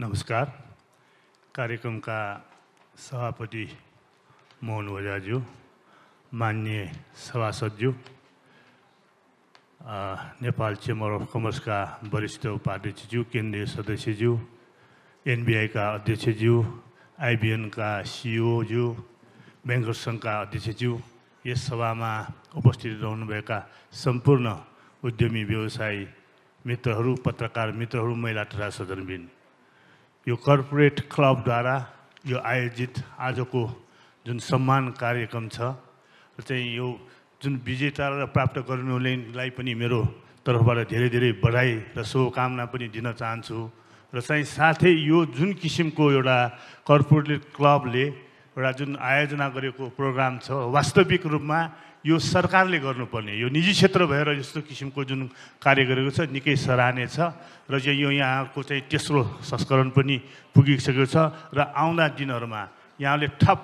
नमस्कार कार्यक्रमका सभापति मोहन ओझाज्यू मान्य सभासदज्यू नेपाल चेम्बर अफ कमर्सका वरिष्ठ उपाध्यक्षज्यू केन्द्रीय सदस्यज्यू एनबिआईका अध्यक्षज्यू आइबिएनका सिओज्यू ब्याङ्कर्स सङ्घका अध्यक्षज्यू यस सभामा उपस्थित रहनुभएका सम्पूर्ण उद्यमी व्यवसायी मित्रहरू पत्रकार मित्रहरू महिला तथा सदनबिन यो कर्पोरेट क्लबद्वारा यो आयोजित आजको जुन सम्मान कार्यक्रम छ र चाहिँ यो जुन विजेता र प्राप्त गर्नुलाई पनि मेरो तर्फबाट धेरै धेरै बधाई र शुभकामना पनि दिन चाहन्छु र चाहिँ साथै यो जुन किसिमको एउटा कर्पोरेट क्लबले एउटा जुन आयोजना गरेको प्रोग्राम छ वास्तविक रूपमा यो सरकारले गर्नुपर्ने यो निजी क्षेत्र भएर यस्तो किसिमको जुन कार्य गरेको छ निकै सराहने छ र चाहिँ यो यहाँको चाहिँ तेस्रो संस्करण पनि पुगिसकेको छ र आउँदा दिनहरूमा यहाँले थप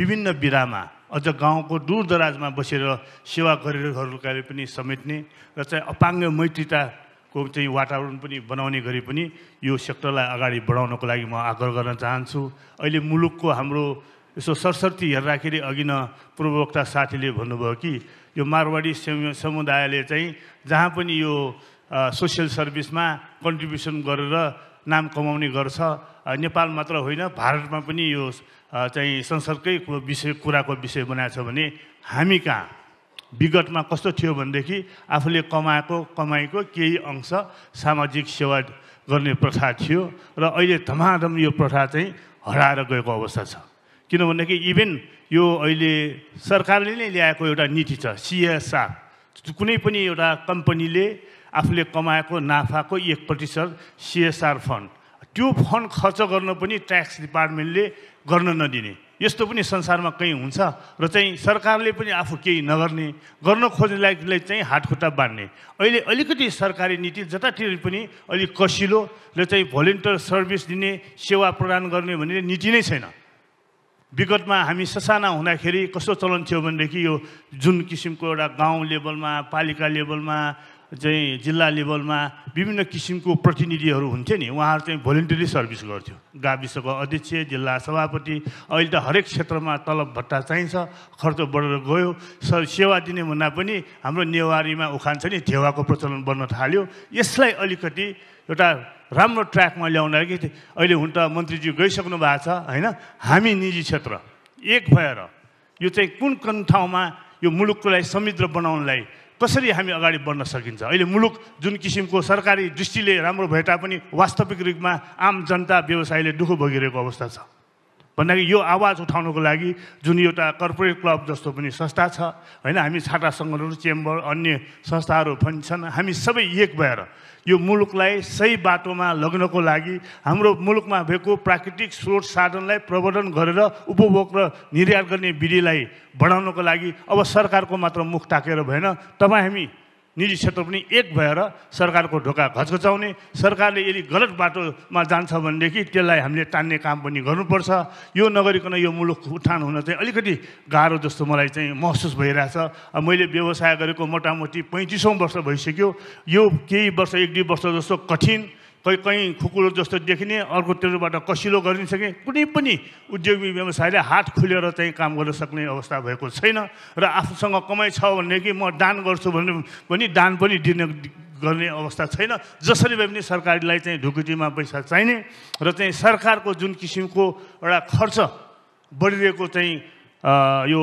विभिन्न बिरामा अझ गाउँको दूर दराजमा बसेर सेवा गरिरहेहरूकाले पनि समेट्ने र चाहिँ अपाङ्ग मैत्रीता को चाहिँ वातावरण पनि बनाउने गरी पनि यो सेक्टरलाई अगाडि बढाउनको लागि म आग्रह गर्न चाहन्छु अहिले मुलुकको हाम्रो यसो सरस्वती हेर्दाखेरि अघि न पूर्ववक्ता साथीले भन्नुभयो कि यो मारवाडी समुदायले चाहिँ जहाँ पनि यो सोसियल सर्भिसमा कन्ट्रिब्युसन गरेर नाम कमाउने गर्छ नेपाल मात्र होइन भारतमा पनि यो चाहिँ संसदकै विषय कुराको विषय बनाएको छ भने हामी कहाँ विगतमा कस्तो थियो भनेदेखि आफूले कमाएको कमाइको केही अंश सामाजिक सेवा गर्ने प्रथा थियो र अहिले धमाधम यो प्रथा चाहिँ हराएर गएको अवस्था छ किनभनेदेखि इभेन यो अहिले सरकारले नै ल्याएको एउटा नीति छ सिएसआर कुनै पनि एउटा कम्पनीले आफूले कमाएको नाफाको एक प्रतिशत सिएसआर फन्ड त्यो फन्ड खर्च गर्न पनि ट्याक्स डिपार्टमेन्टले गर्न नदिने यस्तो पनि संसारमा कहीँ हुन्छ र चाहिँ सरकारले पनि आफू केही नगर्ने गर्न खोज्नेलाई चाहिँ हातखुट्टा बाँध्ने अहिले अलिकति सरकारी नीति जतातिर पनि अलिक कसिलो र चाहिँ भोलिन्टियर सर्भिस दिने सेवा प्रदान गर्ने भन्ने नीति नै छैन विगतमा हामी ससाना हुँदाखेरि कस्तो चलन थियो भनेदेखि यो जुन किसिमको एउटा गाउँ लेभलमा पालिका लेभलमा चाहिँ जिल्ला लेभलमा विभिन्न किसिमको प्रतिनिधिहरू हुन्थ्यो नि उहाँहरू चाहिँ भोलिन्टरी सर्भिस गर्थ्यो गाविसको अध्यक्ष जिल्ला सभापति अहिले त हरेक क्षेत्रमा तलब भत्ता चाहिन्छ खर्च बढेर गयो सेवा दिने भन्दा पनि हाम्रो नेवारीमा उखान छ नि थेवाको प्रचलन बन्न थाल्यो यसलाई अलिकति एउटा राम्रो ट्र्याकमा ल्याउन कि अहिले हुन त मन्त्रीज्यू गइसक्नु भएको छ होइन हामी निजी क्षेत्र एक भएर यो चाहिँ कुन कुन ठाउँमा यो मुलुकको लागि समृद्ध बनाउनलाई कसरी हामी अगाडि बढ्न सकिन्छ अहिले मुलुक जुन किसिमको सरकारी दृष्टिले राम्रो भए तापनि वास्तविक रूपमा आम जनता व्यवसायले दुःख भोगिरहेको अवस्था छ भन्दाखेरि यो आवाज उठाउनको लागि जुन एउटा कर्पोरेट क्लब जस्तो पनि संस्था छ होइन हामी छाटा सङ्गठनहरू चेम्बर अन्य संस्थाहरू पनि छन् हामी सबै एक भएर यो मुलुकलाई सही बाटोमा लग्नको लागि हाम्रो मुलुकमा भएको प्राकृतिक स्रोत साधनलाई प्रवर्धन गरेर उपभोग र निर्यात गर्ने विधिलाई बढाउनको लागि अब सरकारको मात्र मुख ताकेर भएन तपाईँ हामी निजी क्षेत्र पनि एक भएर सरकारको ढोका घचघचाउने सरकारले यदि गलत बाटोमा जान्छ भनेदेखि त्यसलाई हामीले तान्ने काम पनि गर्नुपर्छ यो नगरिकन यो मुलुक उत्थान हुन चाहिँ अलिकति गाह्रो जस्तो मलाई चाहिँ महसुस भइरहेछ मैले व्यवसाय गरेको मोटामोटी पैँतिसौँ वर्ष भइसक्यो यो केही वर्ष एक दुई वर्ष जस्तो कठिन कहीँ कहीँ खुकुलो जस्तो देखिने अर्कोतिरबाट कसिलो गरिन्छ कुनै पनि उद्योगी व्यवसायले हात खुलेर चाहिँ काम गर्न सक्ने अवस्था भएको छैन र आफूसँग कमाइ छ भनेदेखि म दान गर्छु भने पनि दान पनि दिने गर्ने अवस्था छैन जसरी भए पनि सरकारलाई चाहिँ ढुकुटीमा पैसा चाहिने र चाहिँ सरकारको जुन किसिमको एउटा खर्च बढिरहेको चाहिँ यो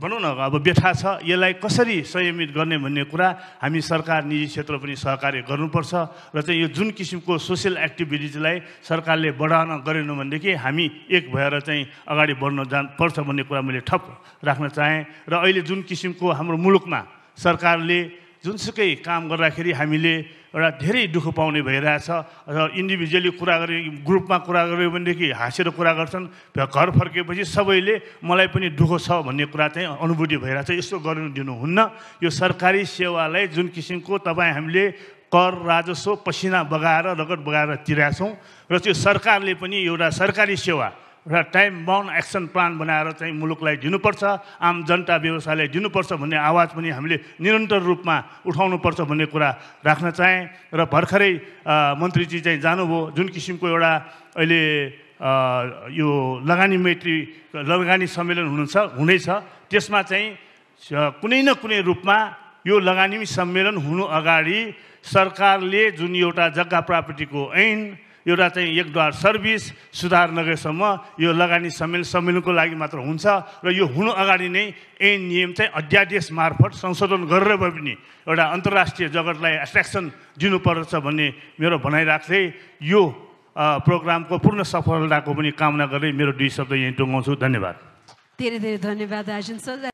भनौँ न अब बेठा छ यसलाई कसरी संयमित गर्ने भन्ने कुरा हामी सरकार निजी क्षेत्र पनि सहकार्य गर्नुपर्छ र चाहिँ यो जुन किसिमको सोसियल एक्टिभिटिजलाई सरकारले बढाउन गरेन भनेदेखि हामी एक भएर चाहिँ अगाडि बढ्न जान पर्छ भन्ने कुरा मैले ठप राख्न चाहेँ र अहिले जुन किसिमको हाम्रो मुलुकमा सरकारले जुनसुकै काम गर्दाखेरि हामीले एउटा धेरै दुःख पाउने भइरहेछ र इन्डिभिजुअली कुरा गरे ग्रुपमा कुरा गऱ्यो भनेदेखि हाँसेर कुरा गर्छन् घर फर्केपछि सबैले मलाई पनि दुःख छ भन्ने कुरा चाहिँ अनुभूति भइरहेछ यसो गर्नु दिनुहुन्न यो सरकारी सेवालाई जुन किसिमको तपाईँ हामीले कर राजस्व पसिना बगाएर रगत बगाएर तिरेका छौँ र त्यो सरकारले पनि एउटा सरकारी सेवा र टाइम बाउन्ड एक्सन प्लान बनाएर चाहिँ मुलुकलाई दिनुपर्छ आम जनता व्यवसायलाई दिनुपर्छ भन्ने आवाज पनि हामीले निरन्तर रूपमा उठाउनुपर्छ भन्ने कुरा राख्न चाहेँ र भर्खरै मन्त्रीजी चाहिँ जानुभयो जुन किसिमको एउटा अहिले यो लगानी मैत्री लगानी सम्मेलन हुनुहुन्छ हुनेछ त्यसमा चाहिँ कुनै न कुनै रूपमा यो लगानी सम्मेलन हुनु अगाडि सरकारले जुन एउटा जग्गा प्रापर्टीको ऐन एउटा चाहिँ एकद्वार सर्भिस सुधार नगरेसम्म यो लगानी सम्मेलन सम्मेलनको लागि मात्र हुन्छ र यो हुनु अगाडि नै नियम चाहिँ अध्यादेश मार्फत संशोधन गरेर भए पनि एउटा अन्तर्राष्ट्रिय जगतलाई एट्र्याक्सन दिनुपर्दछ भन्ने मेरो भनाइ राख्दै यो प्रोग्रामको पूर्ण सफलताको पनि कामना गर्दै मेरो दुई शब्द यहीँ टुङ्गाउँछु धन्यवाद धेरै धेरै धन्यवाद सर